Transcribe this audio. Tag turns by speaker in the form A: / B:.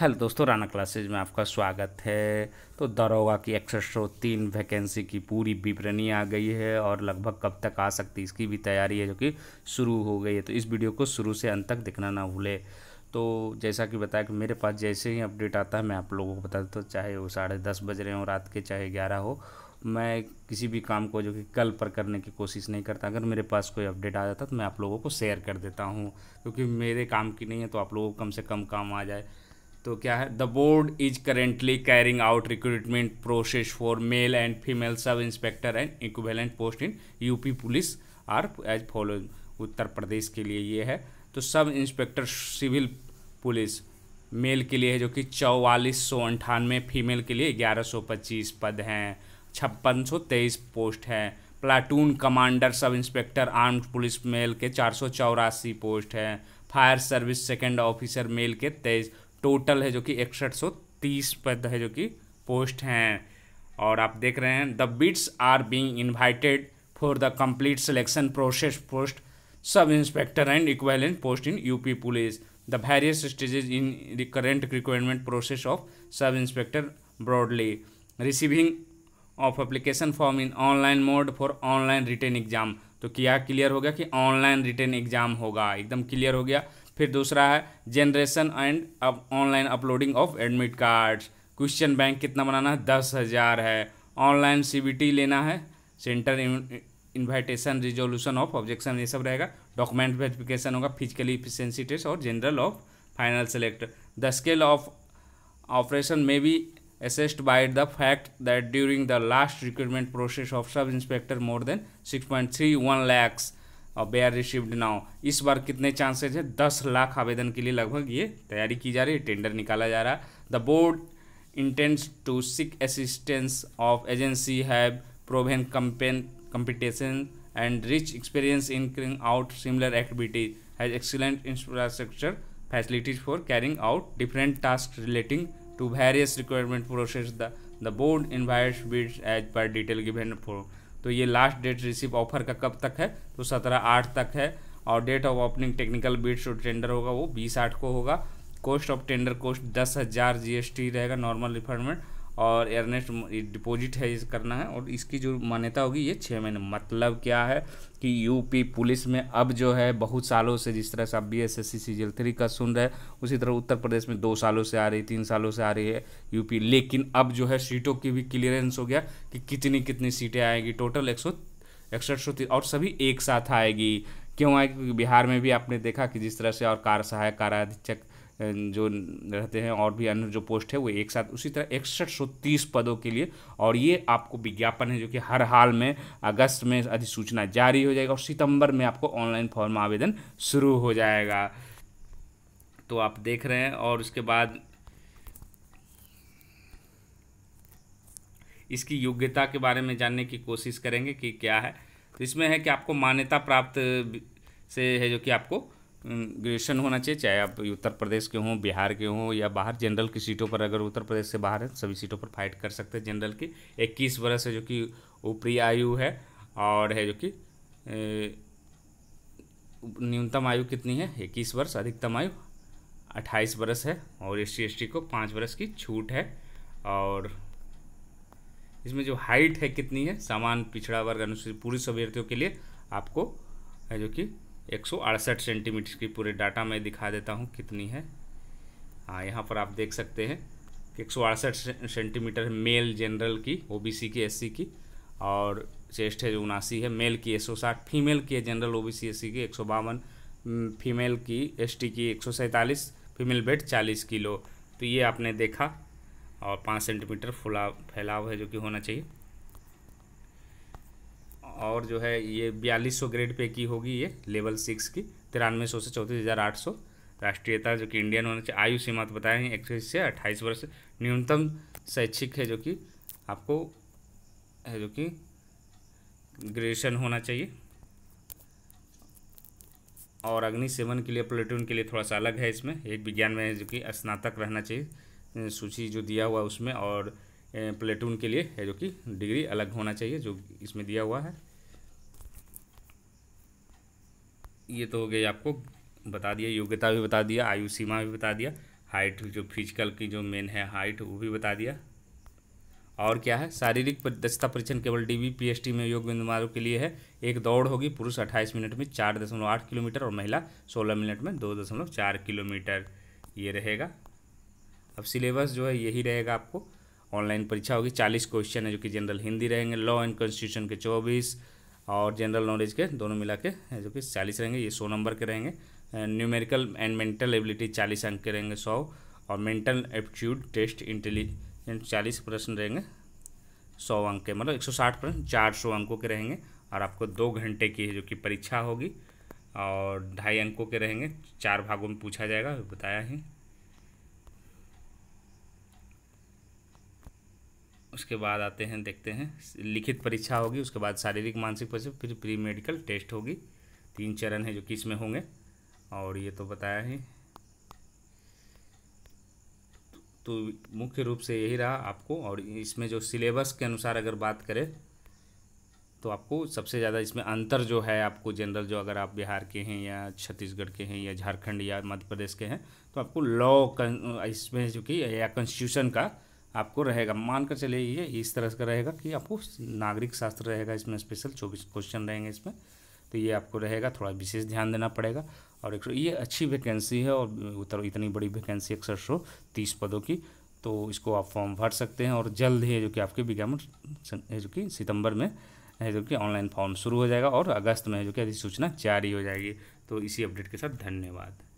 A: hello दोस्तों Rana classes में आपका स्वागत है तो दरोगा की सौ तीन वैकेंसी की पूरी विवरणी आ गई है और लगभग कब तक आ सकती है इसकी भी तैयारी है जो कि शुरू हो गई है तो इस वीडियो को शुरू से अंत तक देखना ना भूले तो जैसा कि बताया कि मेरे पास जैसे ही अपडेट आता है मैं आप लोगों को बता देता हूँ चाहे वो साढ़े दस बज रहे हों रात के चाहे ग्यारह हो मैं किसी भी काम को जो कि कल पर करने की कोशिश नहीं करता अगर मेरे पास कोई अपडेट आ जाता तो मैं आप लोगों को शेयर कर देता हूँ क्योंकि मेरे काम की नहीं है तो आप लोगों को कम से कम काम आ जाए तो क्या है the board is currently carrying out recruitment process for male and female sub inspector and equivalent post in UP police are as follow Uttar Pradesh के लिए ये है तो sub inspector civil police male के लिए है जो कि चौवालीस सौ अंठानवे फीमेल के लिए ग्यारह सौ पच्चीस पद हैं छप्पन सौ तेईस पोस्ट हैं platoon commander sub inspector armed police male के चार सौ चौरासी पोस्ट हैं fire service second officer male के तेईस टोटल है जो कि इकसठ सौ तीस पद है जो कि पोस्ट हैं और आप देख रहे हैं the bids are being invited for the complete selection process post sub inspector and equivalent post in UP police the various stage in the current requirement process of sub inspector broadly receiving of application form in online mode for online written exam तो क्या clear हो गया कि online written exam होगा एकदम clear हो गया फिर दूसरा है generation and online uploading of admit cards question bank कितना बनाना है दस हज़ार है ऑनलाइन सी लेना है centre invitation resolution of objection ये सब रहेगा डॉक्यूमेंट वेरिफिकेशन होगा फिजिकली इफिशेंसी टेस्ट और general of final select the scale of operation में the fact that during the last recruitment process of sub inspector more than six point three one lakhs और बे are received now इस बार कितने chances है दस लाख आवेदन के लिए लगभग ये तैयारी की जा रही है टेंडर निकाला जा रहा है the board intents to seek assistance of agency have proven campaign competition and rich experience in carrying out similar activities has excellent infrastructure facilities for carrying out different task relating to various requirement process the board board invites bid as per detail given for तो ये last date receive offer का कब तक है तो सत्रह आठ तक है और date of opening technical bid और टेंडर होगा वो बीस आठ को होगा कॉस्ट ऑफ टेंडर कॉस्ट दस हज़ार जी रहेगा नॉर्मल रिफंडमेंट और एयरनेट डिपॉजिट है इस करना है और इसकी जो मान्यता होगी ये छः महीने मतलब क्या है कि यूपी पुलिस में अब जो है बहुत सालों से जिस तरह से आप B S S C CGL three का सुन रहे उसी तरह उत्तर प्रदेश में दो सालों से आ रही तीन सालों से आ रही है यूपी लेकिन अब जो है सीटों की भी क्लियरेंस हो गया कि कितनी कितनी सीटें आएगी टोटल एक सौ इकसठ सौ और सभी एक साथ आएगी क्यों आएगी क्योंकि बिहार में भी आपने देखा कि जिस तरह से और कार सहायक काराधीक्षक जो रहते हैं और भी अन्य जो पोस्ट है वो एक साथ उसी तरह इकसठ सौ तीस पदों के लिए और ये आपको विज्ञापन है जो कि हर हाल में अगस्त में अधिसूचना जारी हो जाएगा और सितंबर में आपको ऑनलाइन फॉर्म आवेदन शुरू हो जाएगा तो आप देख रहे हैं और उसके बाद इसकी योग्यता के बारे में जानने की कोशिश करेंगे कि क्या है तो इसमें है कि आपको मान्यता प्राप्त से है जो कि आपको ग्रेजुएशन होना चाहिए चाहे आप उत्तर प्रदेश के हों बिहार के हों या बाहर जनरल की सीटों पर अगर उत्तर प्रदेश से बाहर है सभी सीटों पर फाइट कर सकते हैं जनरल की इक्कीस वर्ष है जो कि ऊपरी आयु है और है जो कि न्यूनतम आयु कितनी है इक्कीस वर्ष अधिकतम आयु अट्ठाईस वर्ष है और एस सी को पाँच वर्ष की छूट है और इसमें जो हाइट है कितनी है सामान पिछड़ा वर्ग अनुसूचित पूरी अभ्यर्थियों के लिए आपको है जो कि एक सेंटीमीटर की पूरे डाटा मैं दिखा देता हूँ कितनी है हाँ यहाँ पर आप देख सकते हैं कि एक सेंटीमीटर मेल जनरल की ओबीसी की एससी की और चेस्ट है जो उनासी है मेल की एक सौ साठ फीमेल की है जनरल ओबीसी एससी की एक सौ बावन फीमेल की एसटी की एक सौ सैंतालीस फीमेल बेड चालीस किलो तो ये आपने देखा और पाँच सेंटीमीटर फुला फैलाव है जो कि होना चाहिए और जो है ये बयालीस सौ ग्रेड पे की होगी ये लेवल सिक्स की तिरानवे सौ से चौंतीस हज़ार आठ सौ राष्ट्रीयता जो कि इंडियन होना चाहिए आयु सीमा तो बताया नहीं इक्कीस से अट्ठाईस वर्ष न्यूनतम शैक्षिक है जो कि आपको है जो कि ग्रेजुएशन होना चाहिए और अग्नि सेवन के लिए प्लेटून के लिए थोड़ा सा अलग है इसमें एक विज्ञान में जो कि स्नातक रहना चाहिए सूची जो दिया हुआ उसमें और प्लेटून के लिए है जो कि डिग्री अलग होना चाहिए जो इसमें दिया हुआ है ये तो हो गई आपको बता दिया योग्यता भी बता दिया आयु सीमा भी बता दिया हाइट जो फिजिकल की जो मेन है हाइट वो भी बता दिया और क्या है शारीरिक दक्षता परीक्षण केवल डीबी पीएसटी में योग्य उम्मीदवारों के लिए है एक दौड़ होगी पुरुष 28 मिनट में चार दशमलव आठ किलोमीटर और महिला 16 मिनट में दो दशमलव चार किलोमीटर ये रहेगा अब सिलेबस जो है यही रहेगा आपको ऑनलाइन परीक्षा होगी चालीस क्वेश्चन है जो कि जनरल हिंदी रहेंगे लॉ एंड कॉन्स्टिट्यूशन के चौबीस और जनरल नॉलेज के दोनों मिला के जो कि चालीस रहेंगे ये सौ नंबर के रहेंगे न्यूमेरिकल एंड मेंटल एबिलिटी चालीस अंक के रहेंगे सौ और मेंटल एप्टीट्यूड टेस्ट इंटेलिजेंट चालीस प्रश्न रहेंगे सौ अंक के मतलब एक सौ साठ प्रश्न चार सौ अंकों के रहेंगे और आपको दो घंटे की जो कि परीक्षा होगी और ढाई अंकों के रहेंगे चार भागों में पूछा जाएगा बताया ही उसके बाद आते हैं देखते हैं लिखित परीक्षा होगी उसके बाद शारीरिक मानसिक परीक्षा फिर प्री मेडिकल टेस्ट होगी तीन चरण है जो कि इसमें होंगे और ये तो बताया ही तो मुख्य रूप से यही रहा आपको और इसमें जो सिलेबस के अनुसार अगर बात करें तो आपको सबसे ज़्यादा इसमें अंतर जो है आपको जनरल जो अगर आप बिहार के हैं या छत्तीसगढ़ के हैं या झारखंड या मध्य प्रदेश के हैं तो आपको लॉ इसमें जो कि या कॉन्स्टिट्यूशन का आपको रहेगा मानकर चले ये इस तरह का रहेगा कि आपको नागरिक शास्त्र रहेगा इसमें स्पेशल चौबीस क्वेश्चन रहेंगे इसमें तो ये आपको रहेगा थोड़ा विशेष ध्यान देना पड़ेगा और एक ये अच्छी वैकेंसी है और उतर इतनी बड़ी वैकेंसी एक सौ तीस पदों की तो इसको आप फॉर्म भर सकते हैं और जल्द ही जो कि आपके विज्ञापन है जो कि सितंबर में है जो कि ऑनलाइन फॉर्म शुरू हो जाएगा और अगस्त में जो कि अधिसूचना जारी हो जाएगी तो इसी अपडेट के साथ धन्यवाद